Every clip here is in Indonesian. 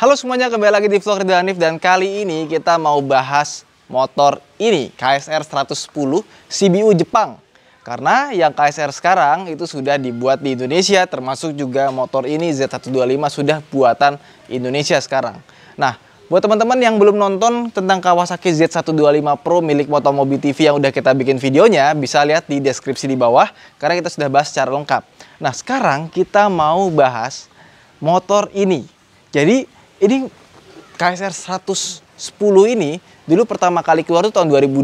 Halo semuanya, kembali lagi di vlog Ridwan Hanif dan kali ini kita mau bahas motor ini, KSR 110 CBU Jepang. Karena yang KSR sekarang itu sudah dibuat di Indonesia, termasuk juga motor ini Z125 sudah buatan Indonesia sekarang. Nah, buat teman-teman yang belum nonton tentang Kawasaki Z125 Pro milik Motomobi TV yang udah kita bikin videonya, bisa lihat di deskripsi di bawah karena kita sudah bahas secara lengkap. Nah, sekarang kita mau bahas motor ini. Jadi, ini KSR 110 ini dulu pertama kali keluar itu tahun 2002.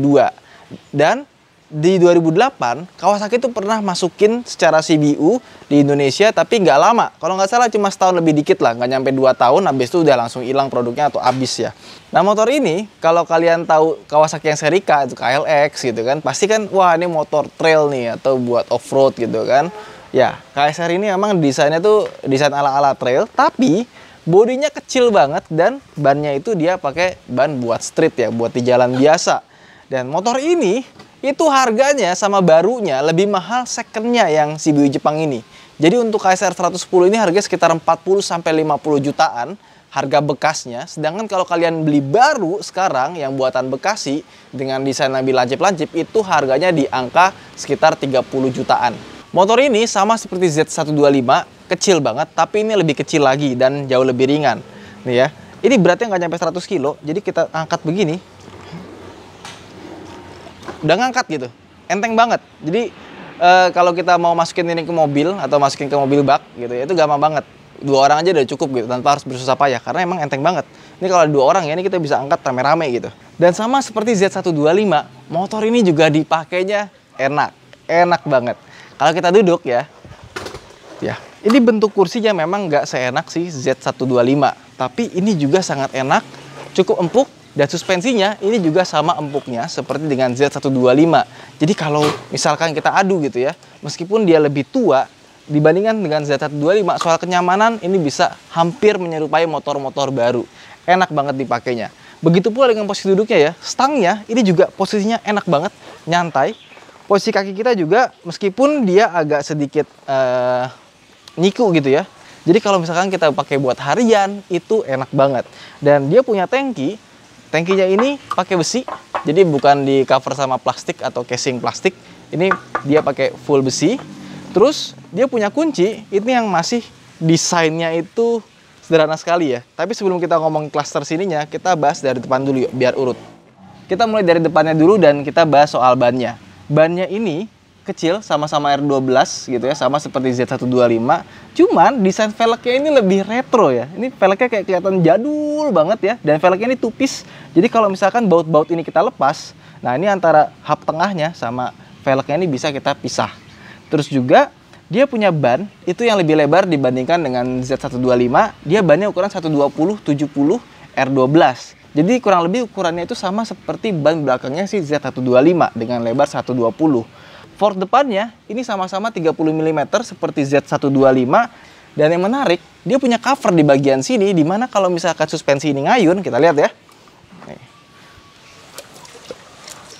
Dan di 2008 Kawasaki itu pernah masukin secara CBU di Indonesia tapi nggak lama kalau nggak salah cuma setahun lebih dikit lah nggak nyampe 2 tahun habis itu udah langsung hilang produknya atau habis ya nah motor ini kalau kalian tahu Kawasaki yang seri K itu KLX gitu kan pasti kan wah ini motor trail nih atau buat off road gitu kan ya KSR ini emang desainnya tuh desain ala-ala trail tapi bodinya kecil banget dan bannya itu dia pakai ban buat street ya, buat di jalan biasa. Dan motor ini itu harganya sama barunya lebih mahal secondnya yang Shibuya Jepang ini. Jadi untuk KSR 110 ini harga sekitar 40 sampai 50 jutaan harga bekasnya. Sedangkan kalau kalian beli baru sekarang yang buatan Bekasi dengan desain lebih lancip-lancip itu harganya di angka sekitar 30 jutaan. Motor ini sama seperti Z125 kecil banget, tapi ini lebih kecil lagi dan jauh lebih ringan. Nih ya. Ini beratnya nggak sampai 100 kilo, jadi kita angkat begini. Udah ngangkat gitu. Enteng banget. Jadi e, kalau kita mau masukin ini ke mobil atau masukin ke mobil bak gitu ya, itu gampang banget. Dua orang aja udah cukup gitu tanpa harus bersusah payah karena emang enteng banget. Ini kalau dua orang ya ini kita bisa angkat rame-rame gitu. Dan sama seperti Z125, motor ini juga dipakainya enak. Enak banget. Kalau kita duduk ya. Ya, ini bentuk kursinya memang nggak seenak sih Z125, tapi ini juga sangat enak, cukup empuk, dan suspensinya ini juga sama empuknya seperti dengan Z125. Jadi kalau misalkan kita adu gitu ya, meskipun dia lebih tua, dibandingkan dengan Z125, soal kenyamanan ini bisa hampir menyerupai motor-motor baru. Enak banget dipakainya. Begitu pula dengan posisi duduknya ya, stangnya ini juga posisinya enak banget, nyantai. Posisi kaki kita juga meskipun dia agak sedikit uh, nyiku gitu ya. Jadi kalau misalkan kita pakai buat harian itu enak banget. Dan dia punya tangki, tangkinya ini pakai besi. Jadi bukan di cover sama plastik atau casing plastik. Ini dia pakai full besi. Terus dia punya kunci, ini yang masih desainnya itu sederhana sekali ya. Tapi sebelum kita ngomong klaster sininya, kita bahas dari depan dulu yuk, biar urut. Kita mulai dari depannya dulu dan kita bahas soal bannya. Bannya ini kecil sama-sama R12 gitu ya sama seperti Z125 cuman desain velgnya ini lebih retro ya ini velgnya kayak kelihatan jadul banget ya dan velgnya ini tupis jadi kalau misalkan baut-baut ini kita lepas nah ini antara hub tengahnya sama velgnya ini bisa kita pisah terus juga dia punya ban itu yang lebih lebar dibandingkan dengan Z125 dia bannya ukuran 120 70 R12 jadi kurang lebih ukurannya itu sama seperti ban belakangnya si Z125 dengan lebar 120 Ford depannya ini sama-sama 30 mm seperti Z125 dan yang menarik dia punya cover di bagian sini dimana kalau misalkan suspensi ini ngayun kita lihat ya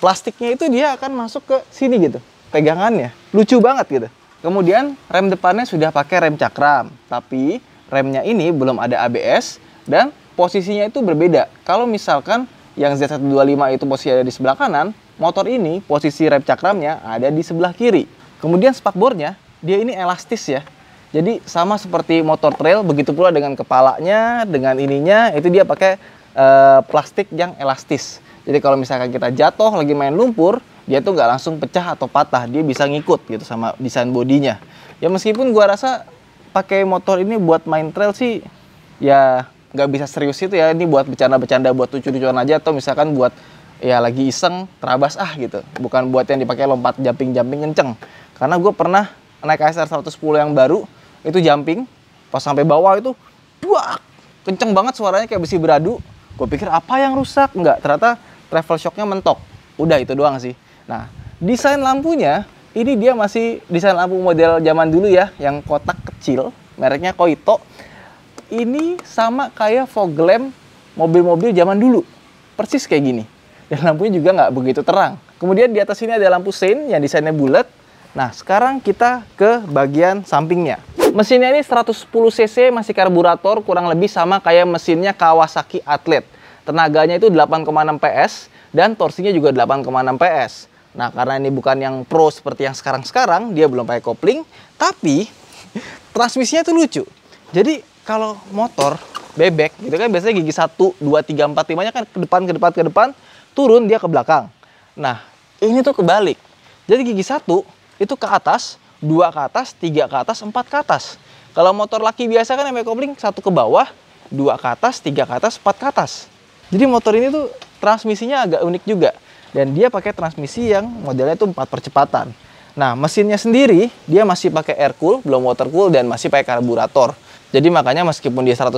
plastiknya itu dia akan masuk ke sini gitu pegangannya lucu banget gitu kemudian rem depannya sudah pakai rem cakram tapi remnya ini belum ada ABS dan posisinya itu berbeda kalau misalkan yang Z125 itu posisi ada di sebelah kanan Motor ini posisi rem cakramnya ada di sebelah kiri. Kemudian spakbornya, dia ini elastis ya. Jadi sama seperti motor trail, begitu pula dengan kepalanya, dengan ininya, itu dia pakai e, plastik yang elastis. Jadi kalau misalkan kita jatuh lagi main lumpur, dia tuh nggak langsung pecah atau patah, dia bisa ngikut gitu sama desain bodinya. Ya meskipun gua rasa pakai motor ini buat main trail sih, ya nggak bisa serius itu ya. Ini buat bercanda-bercanda, buat lucu-lucuan aja atau misalkan buat ya lagi iseng terabas ah gitu bukan buat yang dipakai lompat jumping jumping kenceng karena gue pernah naik ASR 110 yang baru itu jumping pas sampai bawah itu buak kenceng banget suaranya kayak besi beradu gue pikir apa yang rusak nggak ternyata travel shocknya mentok udah itu doang sih nah desain lampunya ini dia masih desain lampu model zaman dulu ya yang kotak kecil mereknya Koito ini sama kayak fog lamp mobil-mobil zaman dulu persis kayak gini dan ya, lampunya juga nggak begitu terang. Kemudian di atas sini ada lampu sein yang desainnya bulat. Nah, sekarang kita ke bagian sampingnya. Mesinnya ini 110 cc masih karburator kurang lebih sama kayak mesinnya Kawasaki Athlete. Tenaganya itu 8,6 PS dan torsinya juga 8,6 PS. Nah, karena ini bukan yang pro seperti yang sekarang-sekarang, dia belum pakai kopling, tapi transmisinya itu lucu. Jadi, kalau motor bebek gitu kan biasanya gigi 1, 2, 3, 4, 5-nya kan ke depan ke depan ke depan turun dia ke belakang. Nah, ini tuh kebalik. Jadi gigi satu itu ke atas, dua ke atas, tiga ke atas, empat ke atas. Kalau motor laki biasa kan yang kopling satu ke bawah, dua ke atas, tiga ke atas, empat ke atas. Jadi motor ini tuh transmisinya agak unik juga. Dan dia pakai transmisi yang modelnya itu empat percepatan. Nah, mesinnya sendiri dia masih pakai air cool, belum water cool dan masih pakai karburator. Jadi makanya meskipun dia 110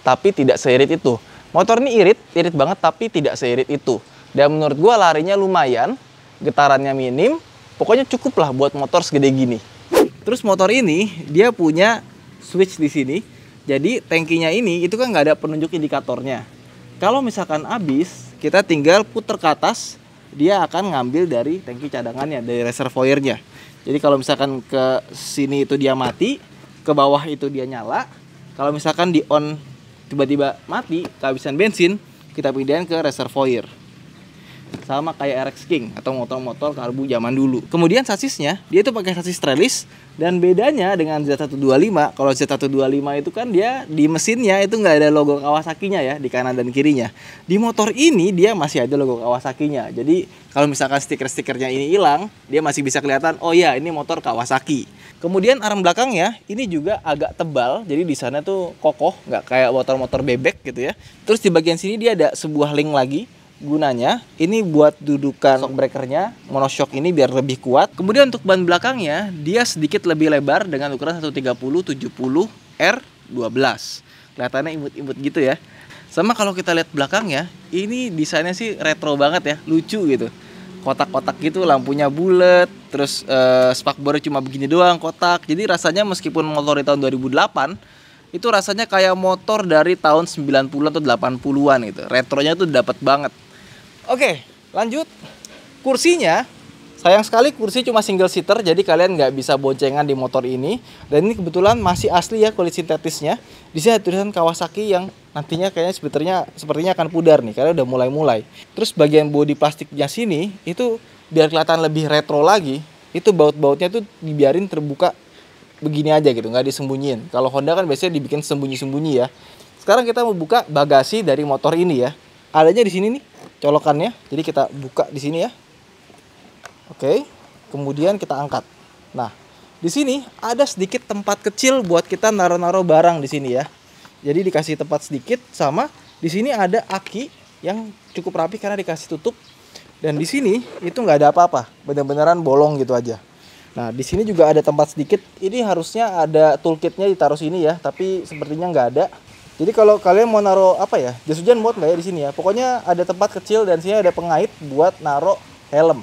tapi tidak seirit itu. Motor ini irit, irit banget tapi tidak seirit itu. Dan menurut gue larinya lumayan, getarannya minim, pokoknya cukup lah buat motor segede gini. Terus motor ini dia punya switch di sini. Jadi tankinya ini itu kan nggak ada penunjuk indikatornya. Kalau misalkan habis, kita tinggal puter ke atas, dia akan ngambil dari tangki cadangannya, dari reservoirnya. Jadi kalau misalkan ke sini itu dia mati, ke bawah itu dia nyala. Kalau misalkan di on tiba-tiba mati, kehabisan bensin, kita pindahin ke reservoir sama kayak RX King atau motor-motor karbu zaman dulu. Kemudian sasisnya dia itu pakai sasis trellis dan bedanya dengan Z125 kalau Z125 itu kan dia di mesinnya itu nggak ada logo Kawasaki-nya ya di kanan dan kirinya. Di motor ini dia masih ada logo Kawasaki-nya. Jadi kalau misalkan stiker-stikernya ini hilang, dia masih bisa kelihatan oh ya ini motor Kawasaki. Kemudian arm belakangnya ini juga agak tebal, jadi di sana tuh kokoh, nggak kayak motor-motor bebek gitu ya. Terus di bagian sini dia ada sebuah link lagi gunanya ini buat dudukan shock breakernya monoshock ini biar lebih kuat kemudian untuk ban belakangnya dia sedikit lebih lebar dengan ukuran 130 70 R12 kelihatannya imut-imut gitu ya sama kalau kita lihat belakangnya ini desainnya sih retro banget ya lucu gitu kotak-kotak gitu lampunya bulat terus uh, eh, spakbor cuma begini doang kotak jadi rasanya meskipun motor di tahun 2008 itu rasanya kayak motor dari tahun 90 atau 80-an gitu. Retronya tuh dapat banget. Oke, lanjut. Kursinya, sayang sekali kursi cuma single seater, jadi kalian nggak bisa boncengan di motor ini. Dan ini kebetulan masih asli ya kulit sintetisnya. Di sini ada tulisan Kawasaki yang nantinya kayaknya sepertinya sepertinya akan pudar nih, karena udah mulai-mulai. Terus bagian bodi plastiknya sini, itu biar kelihatan lebih retro lagi, itu baut-bautnya tuh dibiarin terbuka begini aja gitu, nggak disembunyiin. Kalau Honda kan biasanya dibikin sembunyi-sembunyi ya. Sekarang kita mau buka bagasi dari motor ini ya. Adanya di sini nih, colokannya. Jadi kita buka di sini ya. Oke. Kemudian kita angkat. Nah, di sini ada sedikit tempat kecil buat kita naro-naro barang di sini ya. Jadi dikasih tempat sedikit sama di sini ada aki yang cukup rapi karena dikasih tutup. Dan di sini itu nggak ada apa-apa, benar-benaran bolong gitu aja. Nah, di sini juga ada tempat sedikit. Ini harusnya ada toolkitnya ditaruh sini ya, tapi sepertinya nggak ada. Jadi kalau kalian mau naruh apa ya? Jas hujan buat nggak ya di sini ya? Pokoknya ada tempat kecil dan sini ada pengait buat naruh helm.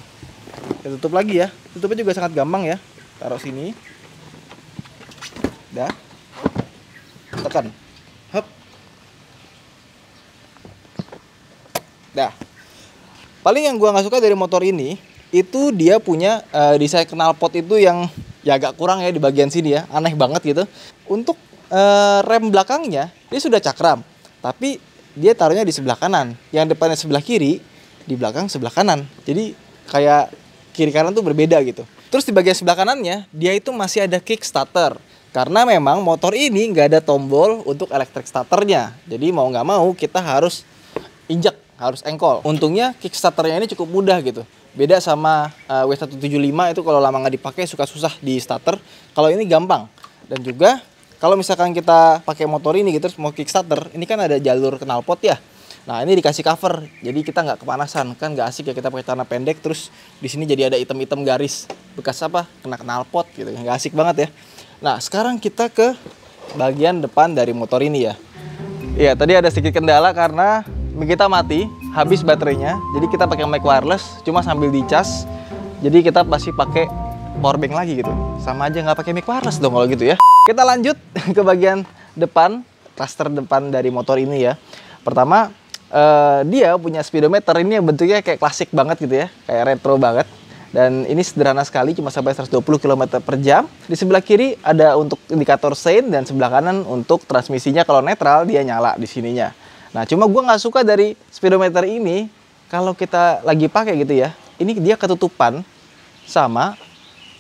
Ya, tutup lagi ya. Tutupnya juga sangat gampang ya. Taruh sini. Dah. Tekan. Hop. Dah. Paling yang gua nggak suka dari motor ini itu dia punya uh, desain knalpot itu yang ya agak kurang ya di bagian sini ya. Aneh banget gitu. Untuk Eh, rem belakangnya dia sudah cakram, tapi dia taruhnya di sebelah kanan. Yang depannya sebelah kiri, di belakang sebelah kanan. Jadi kayak kiri kanan tuh berbeda gitu. Terus di bagian sebelah kanannya dia itu masih ada kick starter karena memang motor ini nggak ada tombol untuk elektrik starternya jadi mau nggak mau kita harus injak harus engkol untungnya kick starternya ini cukup mudah gitu beda sama eh, uh, W175 itu kalau lama nggak dipakai suka susah di starter kalau ini gampang dan juga kalau misalkan kita pakai motor ini gitu terus mau kickstarter, ini kan ada jalur knalpot ya. Nah ini dikasih cover, jadi kita nggak kepanasan kan nggak asik ya kita pakai tanah pendek terus di sini jadi ada item-item garis bekas apa kena knalpot gitu ya, nggak asik banget ya. Nah sekarang kita ke bagian depan dari motor ini ya. Iya tadi ada sedikit kendala karena kita mati habis baterainya, jadi kita pakai mic wireless cuma sambil dicas, jadi kita pasti pakai power lagi gitu. Sama aja nggak pakai mic wireless dong kalau gitu ya. Kita lanjut ke bagian depan, cluster depan dari motor ini ya. Pertama, uh, dia punya speedometer ini yang bentuknya kayak klasik banget gitu ya, kayak retro banget. Dan ini sederhana sekali, cuma sampai 120 km per jam. Di sebelah kiri ada untuk indikator sein dan sebelah kanan untuk transmisinya kalau netral dia nyala di sininya. Nah, cuma gue nggak suka dari speedometer ini kalau kita lagi pakai gitu ya. Ini dia ketutupan sama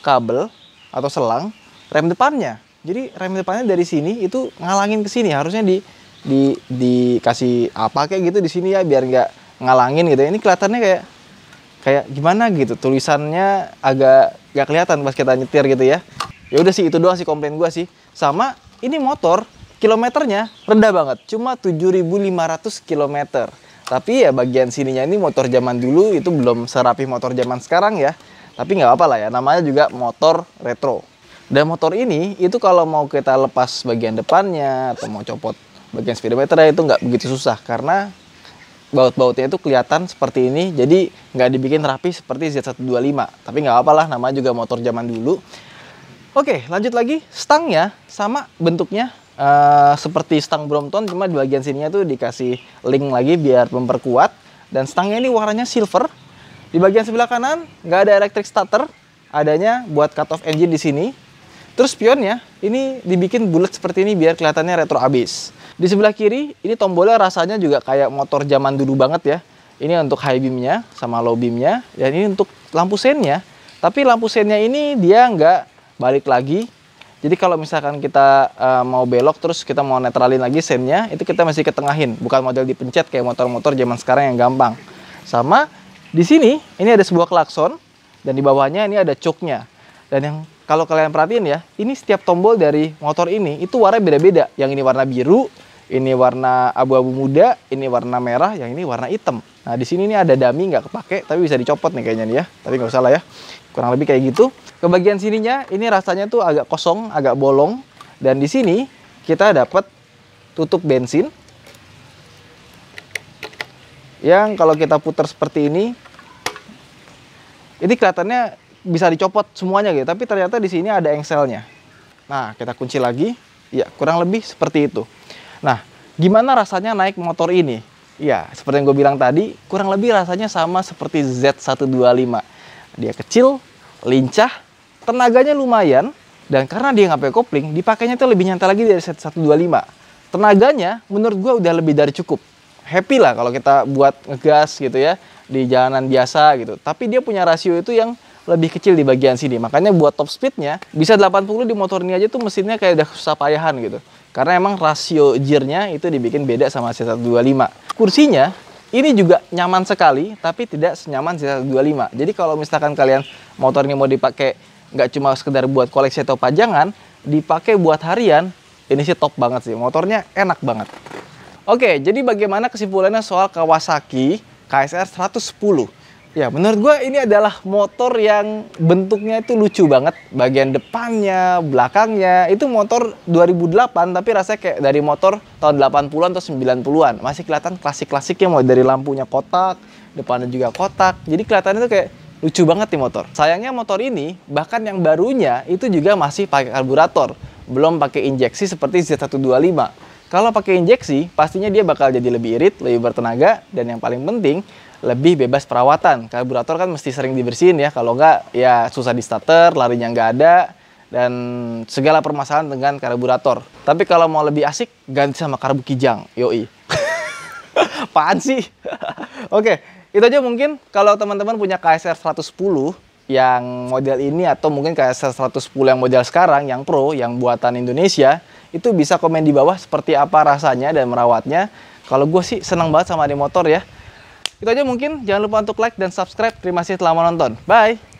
kabel atau selang rem depannya. Jadi rem depannya dari sini itu ngalangin ke sini. Harusnya di di dikasih apa kayak gitu di sini ya biar nggak ngalangin gitu. Ini kelihatannya kayak kayak gimana gitu. Tulisannya agak nggak kelihatan pas kita nyetir gitu ya. Ya udah sih itu doang sih komplain gue sih. Sama ini motor kilometernya rendah banget. Cuma 7.500 kilometer. Tapi ya bagian sininya ini motor zaman dulu itu belum serapi motor zaman sekarang ya. Tapi nggak apa-apa lah ya, namanya juga motor retro. Dan motor ini itu kalau mau kita lepas bagian depannya atau mau copot bagian speedometer itu nggak begitu susah karena baut-bautnya itu kelihatan seperti ini jadi nggak dibikin rapi seperti Z125 tapi nggak apa apa-apa lah namanya juga motor zaman dulu oke lanjut lagi stangnya sama bentuknya uh, seperti stang Brompton cuma di bagian sininya tuh dikasih link lagi biar memperkuat dan stangnya ini warnanya silver di bagian sebelah kanan nggak ada electric starter, adanya buat cut off engine di sini. Terus spionnya ini dibikin bulat seperti ini biar kelihatannya retro abis. Di sebelah kiri ini tombolnya rasanya juga kayak motor zaman dulu banget ya. Ini untuk high beamnya sama low beamnya dan ini untuk lampu senya. Tapi lampu senya ini dia nggak balik lagi. Jadi kalau misalkan kita uh, mau belok terus kita mau netralin lagi senya itu kita masih ketengahin, bukan model dipencet kayak motor-motor zaman sekarang yang gampang. Sama di sini ini ada sebuah klakson dan di bawahnya ini ada choknya. Dan yang kalau kalian perhatiin ya, ini setiap tombol dari motor ini itu warna beda-beda. Yang ini warna biru, ini warna abu-abu muda, ini warna merah, yang ini warna hitam. Nah di sini ini ada dummy nggak kepake, tapi bisa dicopot nih kayaknya nih ya. Tapi nggak usah lah ya, kurang lebih kayak gitu. Ke bagian sininya ini rasanya tuh agak kosong, agak bolong. Dan di sini kita dapat tutup bensin yang kalau kita putar seperti ini ini kelihatannya bisa dicopot semuanya gitu tapi ternyata di sini ada engselnya nah kita kunci lagi ya kurang lebih seperti itu nah gimana rasanya naik motor ini ya seperti yang gue bilang tadi kurang lebih rasanya sama seperti Z125 dia kecil lincah tenaganya lumayan dan karena dia nggak pakai kopling dipakainya tuh lebih nyantai lagi dari Z125 tenaganya menurut gue udah lebih dari cukup happy lah kalau kita buat ngegas gitu ya di jalanan biasa gitu. Tapi dia punya rasio itu yang lebih kecil di bagian sini. Makanya buat top speednya bisa 80 di motor ini aja tuh mesinnya kayak udah susah payahan gitu. Karena emang rasio gearnya itu dibikin beda sama C125. Kursinya ini juga nyaman sekali tapi tidak senyaman C125. Jadi kalau misalkan kalian motor ini mau dipakai nggak cuma sekedar buat koleksi atau pajangan, dipakai buat harian, ini sih top banget sih. Motornya enak banget. Oke, jadi bagaimana kesimpulannya soal Kawasaki KSR 110? Ya, menurut gue ini adalah motor yang bentuknya itu lucu banget. Bagian depannya, belakangnya, itu motor 2008 tapi rasanya kayak dari motor tahun 80-an atau 90-an. Masih kelihatan klasik-klasiknya mulai dari lampunya kotak, depannya juga kotak. Jadi kelihatannya itu kayak lucu banget nih motor. Sayangnya motor ini, bahkan yang barunya itu juga masih pakai karburator. Belum pakai injeksi seperti Z125. Kalau pakai injeksi, pastinya dia bakal jadi lebih irit, lebih bertenaga, dan yang paling penting, lebih bebas perawatan. Karburator kan mesti sering dibersihin ya, kalau nggak ya susah di starter, larinya nggak ada, dan segala permasalahan dengan karburator. Tapi kalau mau lebih asik, ganti sama karbu kijang, yoi. Apaan sih? Oke, itu aja mungkin kalau teman-teman punya KSR 110, yang model ini atau mungkin KSR 110 yang model sekarang yang pro yang buatan Indonesia itu bisa komen di bawah seperti apa rasanya dan merawatnya. Kalau gue sih senang banget sama ini motor ya. Itu aja mungkin. Jangan lupa untuk like dan subscribe. Terima kasih telah menonton. Bye!